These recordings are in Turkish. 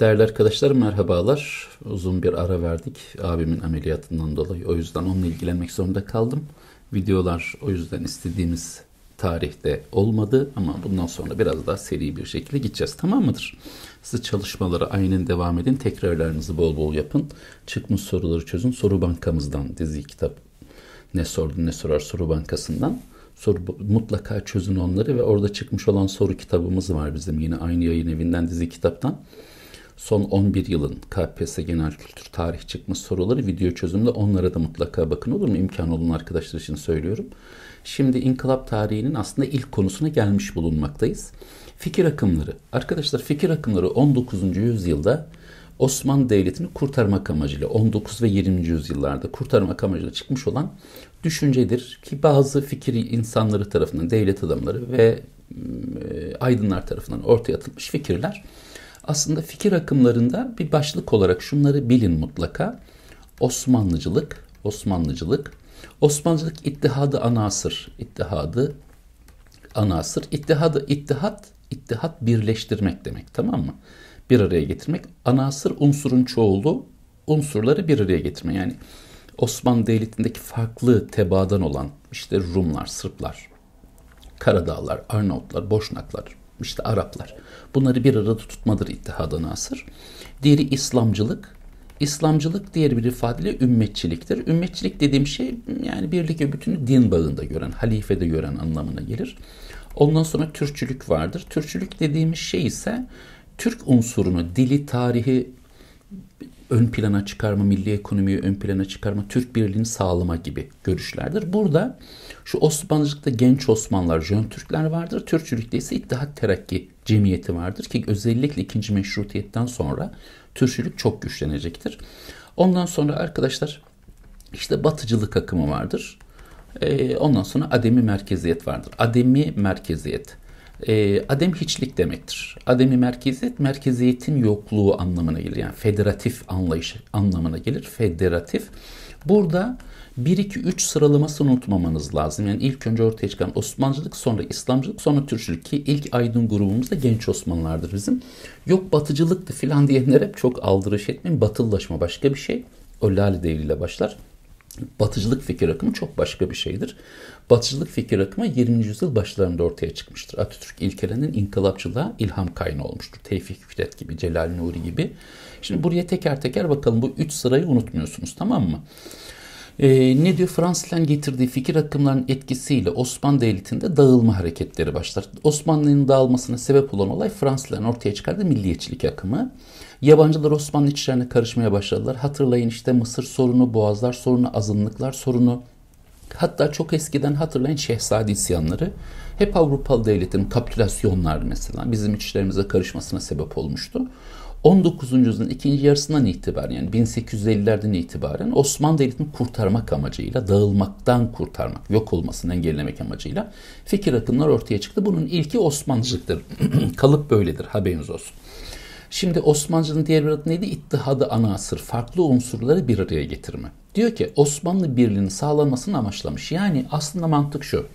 Değerli arkadaşlar merhabalar. Uzun bir ara verdik abimin ameliyatından dolayı. O yüzden onunla ilgilenmek zorunda kaldım. Videolar o yüzden istediğimiz tarihte olmadı ama bundan sonra biraz daha seri bir şekilde gideceğiz. Tamam mıdır? Siz çalışmalara aynen devam edin. Tekrarlarınızı bol bol yapın. Çıkmış soruları çözün. Soru bankamızdan dizi kitap ne sordun ne sorar soru bankasından soru mutlaka çözün onları ve orada çıkmış olan soru kitabımız var bizim yine aynı yayın evinden dizi kitaptan son 11 yılın KPSS genel kültür tarih çıkmış soruları video çözümde onlara da mutlaka bakın olur mu? imkan olun arkadaşlar için söylüyorum. Şimdi inkılap tarihinin aslında ilk konusuna gelmiş bulunmaktayız. Fikir akımları. Arkadaşlar fikir akımları 19. yüzyılda Osmanlı Devleti'ni kurtarmak amacıyla 19 ve 20. yüzyıllarda kurtarmak amacıyla çıkmış olan düşüncedir ki bazı fikir insanları tarafından, devlet adamları ve e, aydınlar tarafından ortaya atılmış fikirler aslında fikir akımlarında bir başlık olarak şunları bilin mutlaka. Osmanlıcılık, Osmanlıcılık, Osmanlıcılık ittihadı anasır, ittihadı anasır, ittihadı ittihat, ittihat birleştirmek demek tamam mı? Bir araya getirmek. Anasır unsurun çoğulu unsurları bir araya getirme. Yani Osmanlı Devleti'ndeki farklı tebaadan olan işte Rumlar, Sırplar, Karadağlar, Arnavutlar, Boşnaklar, işte Araplar. Bunları bir arada tutmadır ittihada nasır. Diğeri İslamcılık. İslamcılık diğer bir ifadeyle ümmetçiliktir. Ümmetçilik dediğim şey yani birlikte ve bütünü din bağında gören, halifede gören anlamına gelir. Ondan sonra Türkçülük vardır. Türkçülük dediğimiz şey ise Türk unsurunu, dili, tarihi ön plana çıkarma, milli ekonomiyi ön plana çıkarma, Türk birliğini sağlama gibi görüşlerdir. Burada şu Osmanlıcılıkta genç Osmanlılar, Jön Türkler vardır. Türkçülükte ise İttihat Terakki cemiyeti vardır ki özellikle ikinci meşrutiyetten sonra Türkçülük çok güçlenecektir. Ondan sonra arkadaşlar işte batıcılık akımı vardır. E, ondan sonra ademi merkeziyet vardır. Ademi merkeziyet. E, adem hiçlik demektir. Ademi merkeziyet, merkeziyetin yokluğu anlamına gelir. Yani federatif anlayış anlamına gelir. Federatif. Burada 1-2-3 sıralamasını unutmamanız lazım. Yani ilk önce ortaya çıkan Osmancılık, sonra İslamcılık, sonra Türkçülük ki ilk aydın grubumuz da genç Osmanlılardır bizim. Yok batıcılıktı filan diyenler hep çok aldırış etmeyin. Batılılaşma başka bir şey. O Lale Devri'yle başlar. Batıcılık fikir akımı çok başka bir şeydir. Batıcılık fikir akımı 20. yüzyıl başlarında ortaya çıkmıştır. Atatürk ilkelerinin inkılapçılığa ilham kaynağı olmuştur. Tevfik Fikret gibi, Celal Nuri gibi. Şimdi buraya teker teker bakalım bu üç sırayı unutmuyorsunuz tamam mı? E, ne diyor? Fransızların getirdiği fikir akımlarının etkisiyle Osmanlı Devleti'nde dağılma hareketleri başlar. Osmanlı'nın dağılmasına sebep olan olay Fransızların ortaya çıkardığı milliyetçilik akımı. Yabancılar Osmanlı içlerine karışmaya başladılar. Hatırlayın işte Mısır sorunu, Boğazlar sorunu, azınlıklar sorunu. Hatta çok eskiden hatırlayın şehzade isyanları hep Avrupalı devletin kapitülasyonlar mesela bizim içlerimize karışmasına sebep olmuştu. 19. yüzyılın ikinci yarısından itibaren yani 1850'lerden itibaren Osmanlı Devleti'ni kurtarmak amacıyla, dağılmaktan kurtarmak, yok olmasını engellemek amacıyla fikir akımlar ortaya çıktı. Bunun ilki Osmanlıcılıktır. Kalıp böyledir haberiniz olsun. Şimdi Osmanlıcının diğer bir adı neydi? İttihadı asır farklı unsurları bir araya getirme. Diyor ki Osmanlı birliğini sağlanmasını amaçlamış. Yani aslında mantık şu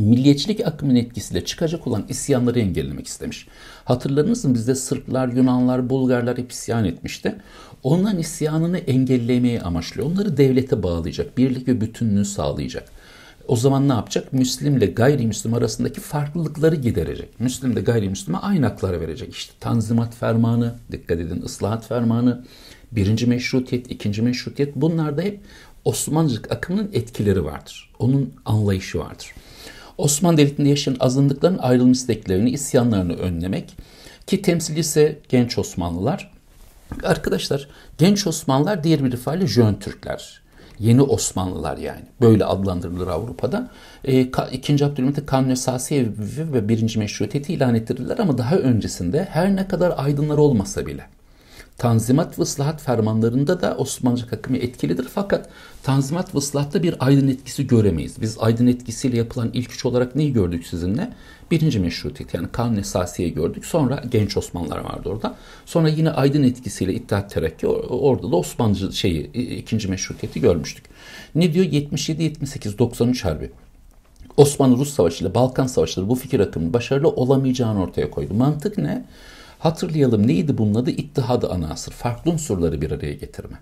milliyetçilik akımının etkisiyle çıkacak olan isyanları engellemek istemiş. Hatırlarınız mı bizde Sırplar, Yunanlar, Bulgarlar hep isyan etmişti. Onların isyanını engellemeyi amaçlıyor. Onları devlete bağlayacak, birlik ve bütünlüğü sağlayacak. O zaman ne yapacak? ile gayrimüslim arasındaki farklılıkları giderecek. Müslim de gayrimüslime aynı hakları verecek. İşte Tanzimat Fermanı, dikkat edin Islahat Fermanı, birinci meşrutiyet, ikinci meşrutiyet bunlarda hep Osmanlıcılık akımının etkileri vardır. Onun anlayışı vardır. Osmanlı Devleti'nde yaşayan azınlıkların ayrılma isteklerini, isyanlarını önlemek ki temsil ise genç Osmanlılar. Arkadaşlar genç Osmanlılar diğer bir ifadeyle Jön Türkler. Yeni Osmanlılar yani. Böyle adlandırılır Avrupa'da. E, ka, 2. Abdülhamit'e Kanun Esasiye ve 1. Meşrutiyeti ilan ettirdiler ama daha öncesinde her ne kadar aydınlar olmasa bile Tanzimat ve ıslahat fermanlarında da Osmanlıca akımı etkilidir fakat Tanzimat ve ıslahatta bir aydın etkisi göremeyiz. Biz aydın etkisiyle yapılan ilk üç olarak neyi gördük sizinle? Birinci meşrutiyet yani kanun esasiye gördük. Sonra genç Osmanlılar vardı orada. Sonra yine aydın etkisiyle İttihat Terakki orada da Osmanlıcı şeyi ikinci meşrutiyeti görmüştük. Ne diyor? 77, 78, 93 harbi. Osmanlı-Rus Savaşı ile Balkan Savaşları bu fikir akımının başarılı olamayacağını ortaya koydu. Mantık ne? Hatırlayalım neydi bunun adı? İttihadı anasır. Farklı unsurları bir araya getirme.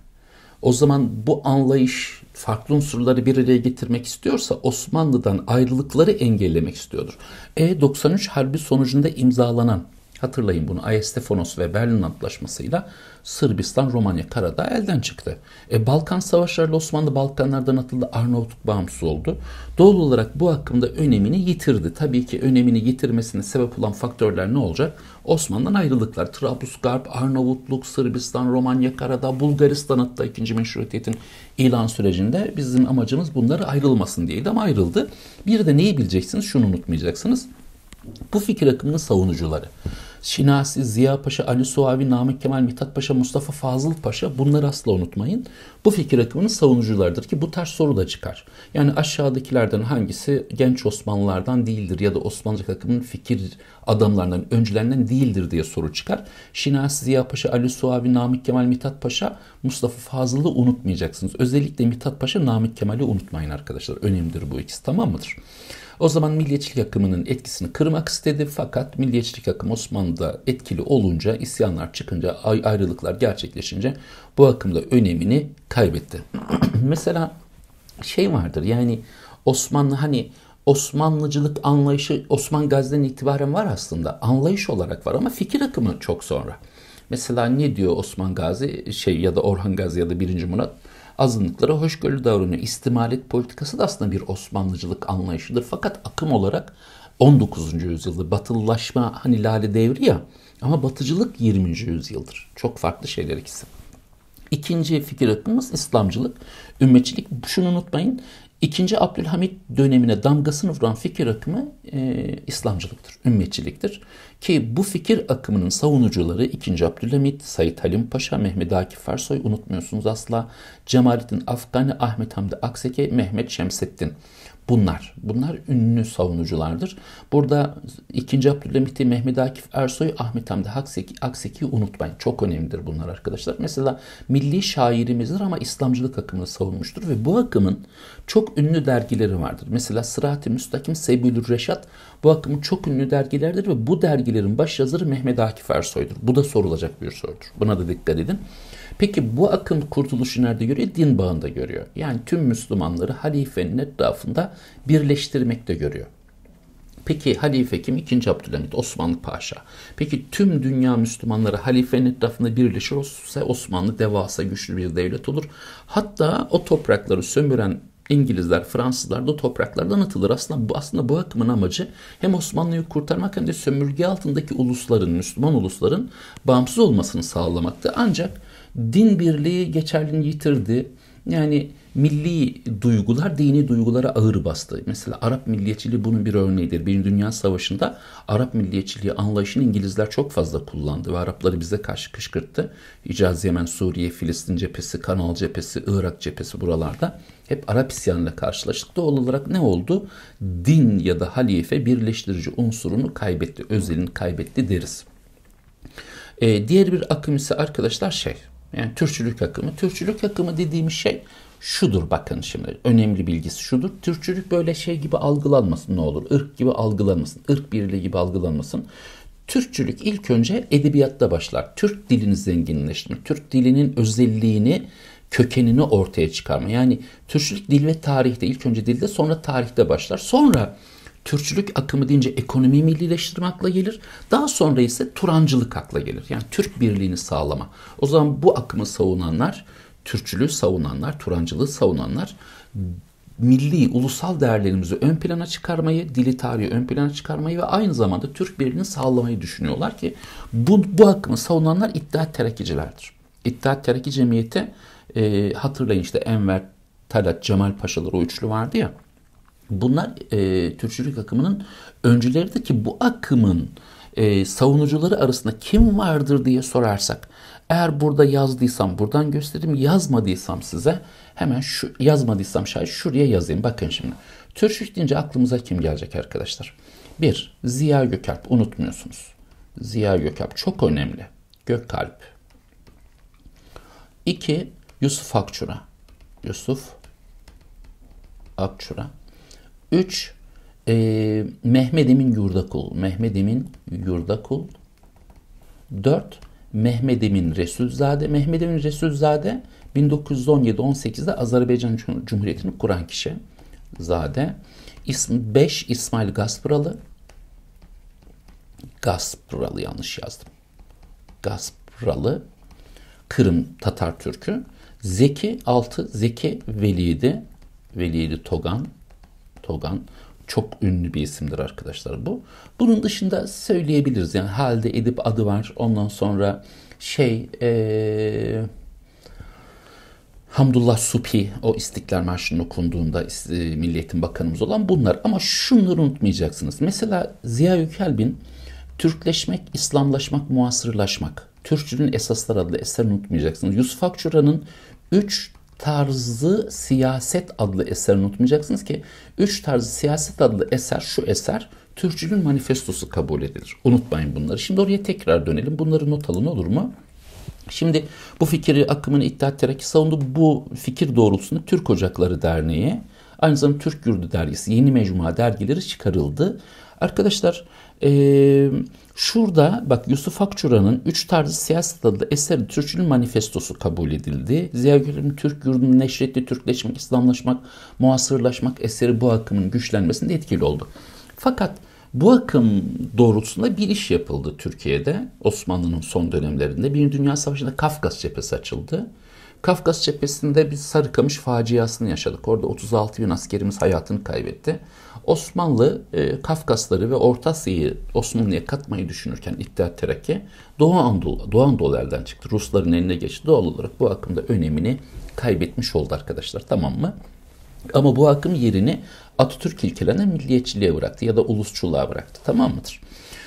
O zaman bu anlayış farklı unsurları bir araya getirmek istiyorsa Osmanlı'dan ayrılıkları engellemek istiyordur. E 93 harbi sonucunda imzalanan Hatırlayın bunu Ayestefonos ve Berlin Antlaşması'yla Sırbistan, Romanya, Karadağ elden çıktı. E, Balkan savaşlarıyla Osmanlı Balkanlardan atıldı. Arnavutluk bağımsız oldu. Doğal olarak bu hakkında önemini yitirdi. Tabii ki önemini yitirmesine sebep olan faktörler ne olacak? Osmanlı'dan ayrılıklar. Trablusgarp, Arnavutluk, Sırbistan, Romanya, Karadağ, Bulgaristan hatta 2. Meşrutiyet'in ilan sürecinde bizim amacımız bunları ayrılmasın diyeydi ama ayrıldı. Bir de neyi bileceksiniz? Şunu unutmayacaksınız. Bu fikir akımının savunucuları. Şinasi, Ziya Paşa, Ali Suavi, Namık Kemal, Mithat Paşa, Mustafa Fazıl Paşa bunları asla unutmayın. Bu fikir akımının savunucularıdır ki bu tarz soru da çıkar. Yani aşağıdakilerden hangisi genç Osmanlılardan değildir ya da Osmanlıcı akımının fikir adamlarından, öncülerinden değildir diye soru çıkar. Şinasi, Ziya Paşa, Ali Suavi, Namık Kemal, Mithat Paşa, Mustafa Fazıl'ı unutmayacaksınız. Özellikle Mithat Paşa, Namık Kemal'i unutmayın arkadaşlar. Önemlidir bu ikisi tamam mıdır? O zaman milliyetçilik akımının etkisini kırmak istedi fakat milliyetçilik akım Osmanlı'da etkili olunca, isyanlar çıkınca, ayrılıklar gerçekleşince bu akımda önemini kaybetti. Mesela şey vardır yani Osmanlı hani Osmanlıcılık anlayışı Osman Gazi'den itibaren var aslında. Anlayış olarak var ama fikir akımı çok sonra. Mesela ne diyor Osman Gazi şey ya da Orhan Gazi ya da 1. Murat? azınlıklara hoşgörülü davranıyor. İstimalet politikası da aslında bir Osmanlıcılık anlayışıdır. Fakat akım olarak 19. yüzyılda batılılaşma hani lale devri ya ama batıcılık 20. yüzyıldır. Çok farklı şeyler ikisi. İkinci fikir akımımız İslamcılık, ümmetçilik. Şunu unutmayın, İkinci Abdülhamit dönemine damgasını vuran fikir akımı e, İslamcılıktır, ümmetçiliktir. Ki bu fikir akımının savunucuları 2. Abdülhamit, Said Halim Paşa, Mehmet Akif Ersoy unutmuyorsunuz asla. Cemalettin Afgani, Ahmet Hamdi Akseki, Mehmet Şemsettin bunlar. Bunlar ünlü savunuculardır. Burada 2. Abdülhamit'i, Mehmet Akif Ersoy, Ahmet Hamdi Akseki, Akseki'yi unutmayın. Çok önemlidir bunlar arkadaşlar. Mesela milli şairimizdir ama İslamcılık akımını savunmuştur ve bu akımın çok ünlü dergileri vardır. Mesela Sırat-ı Müstakim, Sebülür Reşat bu akımın çok ünlü dergilerdir ve bu dergilerin başyazarı Mehmet Akif Ersoy'dur. Bu da sorulacak bir sorudur. Buna da dikkat edin. Peki bu akım kurtuluşu nerede görüyor? Din bağında görüyor. Yani tüm Müslümanları halifenin etrafında birleştirmekte görüyor. Peki halife kim? 2. Abdülhamit Osmanlı Paşa. Peki tüm dünya Müslümanları halifenin etrafında birleşirse Osmanlı devasa güçlü bir devlet olur. Hatta o toprakları sömüren İngilizler, Fransızlar da topraklardan atılır. Aslında bu, aslında bu akımın amacı hem Osmanlı'yı kurtarmak hem de sömürge altındaki ulusların, Müslüman ulusların bağımsız olmasını sağlamaktı. Ancak din birliği geçerliliğini yitirdi. Yani milli duygular dini duygulara ağır bastı. Mesela Arap milliyetçiliği bunun bir örneğidir. Birinci Dünya Savaşı'nda Arap milliyetçiliği anlayışını İngilizler çok fazla kullandı ve Arapları bize karşı kışkırttı. Hicaz, Yemen, Suriye, Filistin cephesi, Kanal cephesi, Irak cephesi buralarda hep Arap isyanıyla karşılaştık. Doğal olarak ne oldu? Din ya da halife birleştirici unsurunu kaybetti, özelini kaybetti deriz. Ee, diğer bir akım ise arkadaşlar şey, yani Türkçülük akımı. Türkçülük akımı dediğimiz şey şudur bakın şimdi önemli bilgisi şudur. Türkçülük böyle şey gibi algılanmasın ne olur. ırk gibi algılanmasın. ırk birliği gibi algılanmasın. Türkçülük ilk önce edebiyatta başlar. Türk dilini zenginleştirme, Türk dilinin özelliğini, kökenini ortaya çıkarma. Yani Türkçülük dil ve tarihte ilk önce dilde sonra tarihte başlar. Sonra Türkçülük akımı deyince ekonomi millileştirmekle gelir. Daha sonra ise Turancılık akla gelir. Yani Türk birliğini sağlama. O zaman bu akımı savunanlar, Türkçülüğü savunanlar, Turancılığı savunanlar milli, ulusal değerlerimizi ön plana çıkarmayı, dili tarihi ön plana çıkarmayı ve aynı zamanda Türk birliğini sağlamayı düşünüyorlar ki bu, bu akımı savunanlar İttihat Terakicilerdir. İttihat Terakki Cemiyeti e, hatırlayın işte Enver, Talat, Cemal Paşaları o üçlü vardı ya. Bunlar e, Türkçülük akımının öncüleridir ki bu akımın e, savunucuları arasında kim vardır diye sorarsak eğer burada yazdıysam buradan göstereyim yazmadıysam size hemen şu yazmadıysam şayet şuraya yazayım. Bakın şimdi Türkçülük deyince aklımıza kim gelecek arkadaşlar? Bir Ziya Gökalp unutmuyorsunuz. Ziya Gökalp çok önemli. Gökalp. İki Yusuf Akçura. Yusuf Akçura. 3. E, Mehmet Emin Yurdakul. Mehmet Emin Yurdakul. 4. Mehmet Emin Resulzade. Mehmet Emin Resulzade 1917-18'de Azerbaycan Cumhuriyeti'ni kuran kişi. Zade. 5. İsmail Gaspıralı. Gaspıralı yanlış yazdım. Gaspıralı. Kırım Tatar Türk'ü. Zeki 6. Zeki Veliydi. Veliydi Togan. Kogan çok ünlü bir isimdir arkadaşlar bu. Bunun dışında söyleyebiliriz. Yani halde edip adı var. Ondan sonra şey ee, Hamdullah Supi o İstiklal Marşı'nın okunduğunda e, Milliyetin Bakanımız olan bunlar. Ama şunları unutmayacaksınız. Mesela Ziya Yükelbin Türkleşmek, İslamlaşmak, Muasırlaşmak. Türkçülüğün Esasları adlı eserini unutmayacaksınız. Yusuf Akçura'nın 3 tarzı siyaset adlı eserini unutmayacaksınız ki üç tarzı siyaset adlı eser şu eser Türkçülüğün manifestosu kabul edilir. Unutmayın bunları. Şimdi oraya tekrar dönelim. Bunları not alın olur mu? Şimdi bu fikri akımını İttihat Terakki savundu. Bu fikir doğrultusunda Türk Ocakları Derneği, aynı zamanda Türk Gürdü Dergisi, Yeni Mecmua dergileri çıkarıldı. Arkadaşlar ee, Şurada bak Yusuf Akçura'nın Üç Tarzı Siyaset adlı eseri Türkçülük Manifestosu kabul edildi. Ziya Gül'ün Türk yurdunun neşretti, Türkleşmek, İslamlaşmak, muhasırlaşmak eseri bu akımın güçlenmesinde etkili oldu. Fakat bu akım doğrultusunda bir iş yapıldı Türkiye'de. Osmanlı'nın son dönemlerinde. bir Dünya Savaşı'nda Kafkas cephesi açıldı. Kafkas cephesinde bir Sarıkamış faciasını yaşadık. Orada 36 bin askerimiz hayatını kaybetti. Osmanlı e, Kafkasları ve Orta Asya'yı Osmanlı'ya katmayı düşünürken İttihat Terakki Doğu Anadolu, Doğu Anadolu çıktı. Rusların eline geçti. Doğal olarak bu akımda önemini kaybetmiş oldu arkadaşlar tamam mı? Ama bu akım yerini Atatürk ilkelerine milliyetçiliğe bıraktı ya da ulusçuluğa bıraktı tamam mıdır?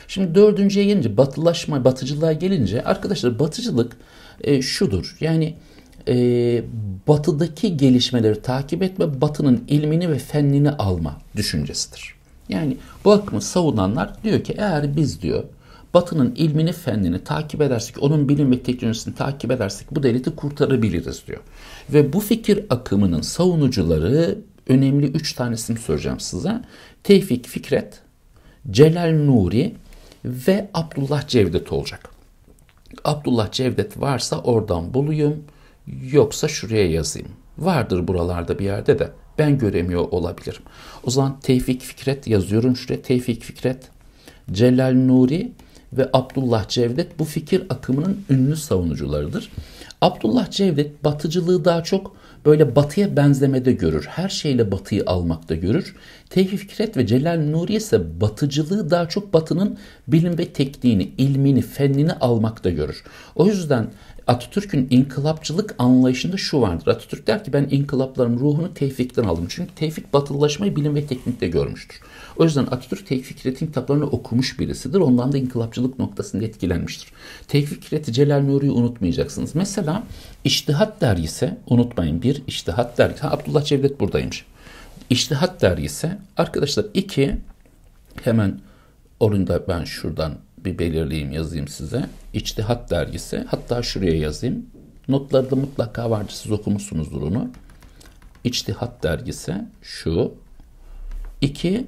Şimdi dördüncüye gelince batılaşma, batıcılığa gelince arkadaşlar batıcılık e, şudur yani e, batıdaki gelişmeleri takip etme, batının ilmini ve fennini alma düşüncesidir. Yani bu akımı savunanlar diyor ki eğer biz diyor Batı'nın ilmini, fennini takip edersek, onun bilim ve teknolojisini takip edersek bu devleti kurtarabiliriz diyor. Ve bu fikir akımının savunucuları önemli üç tanesini soracağım size. Tevfik Fikret, Celal Nuri ve Abdullah Cevdet olacak. Abdullah Cevdet varsa oradan buluyum. Yoksa şuraya yazayım. Vardır buralarda bir yerde de. Ben göremiyor olabilirim. O zaman Tevfik Fikret yazıyorum şuraya. Tevfik Fikret, Celal Nuri ve Abdullah Cevdet bu fikir akımının ünlü savunucularıdır. Abdullah Cevdet batıcılığı daha çok böyle batıya benzemede görür. Her şeyle batıyı almakta görür. Tevfik Fikret ve Celal Nuri ise batıcılığı daha çok batının bilim ve tekniğini, ilmini, fennini almakta görür. O yüzden Atatürk'ün inkılapçılık anlayışında şu vardır. Atatürk der ki ben inkılapların ruhunu tevfikten aldım. Çünkü tevfik batılılaşmayı bilim ve teknikte görmüştür. O yüzden Atatürk Tevfik Fikret'in kitaplarını okumuş birisidir. Ondan da inkılapçılık noktasında etkilenmiştir. Tevfik Fikret'i Celal Nuri'yi unutmayacaksınız. Mesela İçtihat dergisi unutmayın bir İçtihat dergisi. Ha, Abdullah Cevdet buradaymış. İçtihat dergisi arkadaşlar iki hemen orunda ben şuradan bir belirleyeyim yazayım size. İçtihat dergisi. Hatta şuraya yazayım. Notları da mutlaka vardır. Siz okumuşsunuzdur onu. İçtihat dergisi şu. İki,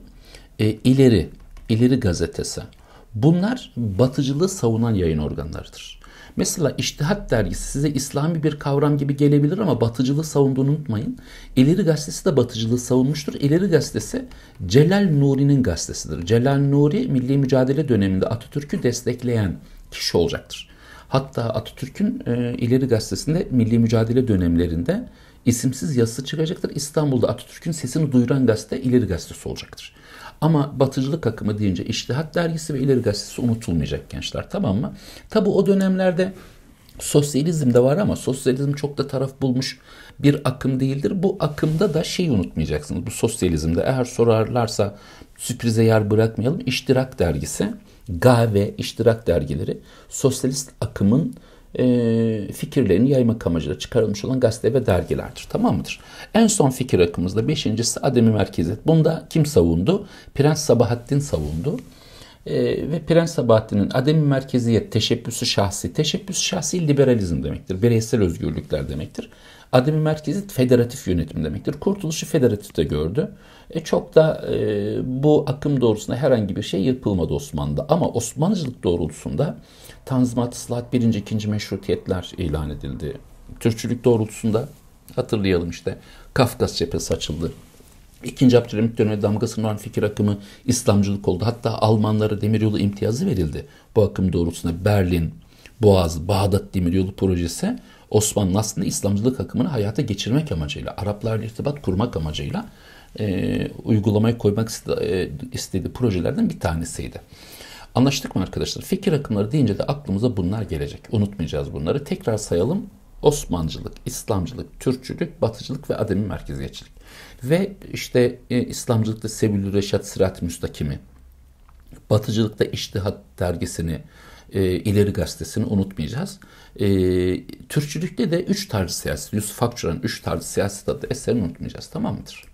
e, ileri, ileri gazetesi. Bunlar batıcılığı savunan yayın organlarıdır. Mesela İştihat dergisi size İslami bir kavram gibi gelebilir ama batıcılığı savunduğunu unutmayın. İleri gazetesi de batıcılığı savunmuştur. İleri gazetesi Celal Nuri'nin gazetesidir. Celal Nuri milli mücadele döneminde Atatürk'ü destekleyen kişi olacaktır. Hatta Atatürk'ün e, ileri gazetesinde milli mücadele dönemlerinde isimsiz yazısı çıkacaktır. İstanbul'da Atatürk'ün sesini duyuran gazete ileri gazetesi olacaktır. Ama batıcılık akımı deyince İştihat Dergisi ve İleri Gazetesi unutulmayacak gençler tamam mı? Tabi o dönemlerde sosyalizm de var ama sosyalizm çok da taraf bulmuş bir akım değildir. Bu akımda da şeyi unutmayacaksınız. Bu sosyalizmde eğer sorarlarsa sürprize yer bırakmayalım. İştirak Dergisi, GAVE, İştirak Dergileri sosyalist akımın e, fikirlerini yaymak amacıyla çıkarılmış olan gazete ve dergilerdir. Tamam mıdır? En son fikir akımızda beşincisi Ademi Merkezet Bunda kim savundu? Prens Sabahattin savundu. E, ve Prens Sabahattin'in Ademi Merkeziyet teşebbüsü şahsi. Teşebbüs şahsi liberalizm demektir. Bireysel özgürlükler demektir. Ademi merkezi federatif yönetim demektir. Kurtuluşu federatifte gördü. E çok da e, bu akım doğrusunda herhangi bir şey yapılmadı Osmanlı'da. Ama Osmanlıcılık doğrultusunda Tanzimat, Islahat, 1. 2. Meşrutiyetler ilan edildi. Türkçülük doğrultusunda hatırlayalım işte Kafkas cephesi açıldı. İkinci Abdülhamit dönemi damgasını olan fikir akımı İslamcılık oldu. Hatta Almanlara demiryolu imtiyazı verildi. Bu akım doğrultusunda Berlin, Boğaz, Bağdat demiryolu projesi Osmanlı aslında İslamcılık akımını hayata geçirmek amacıyla, Araplarla irtibat kurmak amacıyla e, uygulamaya koymak istedi, e, istediği projelerden bir tanesiydi. Anlaştık mı arkadaşlar? Fikir akımları deyince de aklımıza bunlar gelecek. Unutmayacağız bunları. Tekrar sayalım. Osmancılık, İslamcılık, Türkçülük, Batıcılık ve Ademi merkeziyetçilik. Ve işte e, İslamcılıkta Sebilü Reşat Sırat Müstakimi, Batıcılıkta İştihat dergisini, e, İleri Gazetesi'ni unutmayacağız. E, Türkçülükte de üç tarz siyaset, Yusuf Akçura'nın üç tarz siyaset adı eserini unutmayacağız. Tamam mıdır?